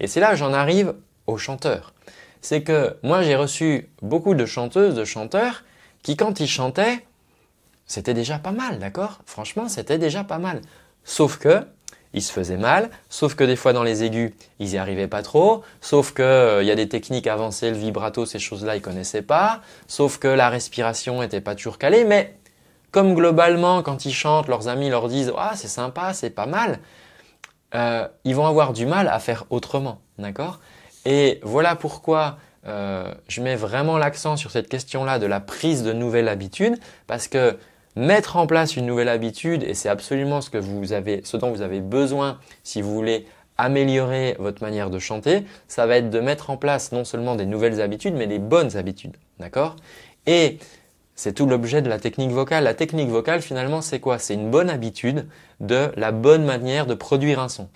Et c'est là que j'en arrive aux chanteurs. C'est que moi j'ai reçu beaucoup de chanteuses, de chanteurs, qui quand ils chantaient, c'était déjà pas mal, d'accord Franchement, c'était déjà pas mal. Sauf que, ils se faisaient mal, sauf que des fois dans les aigus, ils n'y arrivaient pas trop, sauf qu'il euh, y a des techniques avancées, le vibrato, ces choses-là, ils ne connaissaient pas, sauf que la respiration n'était pas toujours calée, mais comme globalement, quand ils chantent, leurs amis leur disent « Ah, c'est sympa, c'est pas mal », euh, ils vont avoir du mal à faire autrement, d'accord Et voilà pourquoi euh, je mets vraiment l'accent sur cette question-là de la prise de nouvelles habitudes, parce que mettre en place une nouvelle habitude, et c'est absolument ce, que vous avez, ce dont vous avez besoin si vous voulez améliorer votre manière de chanter, ça va être de mettre en place non seulement des nouvelles habitudes, mais des bonnes habitudes, d'accord c'est tout l'objet de la technique vocale. La technique vocale, finalement, c'est quoi C'est une bonne habitude de la bonne manière de produire un son.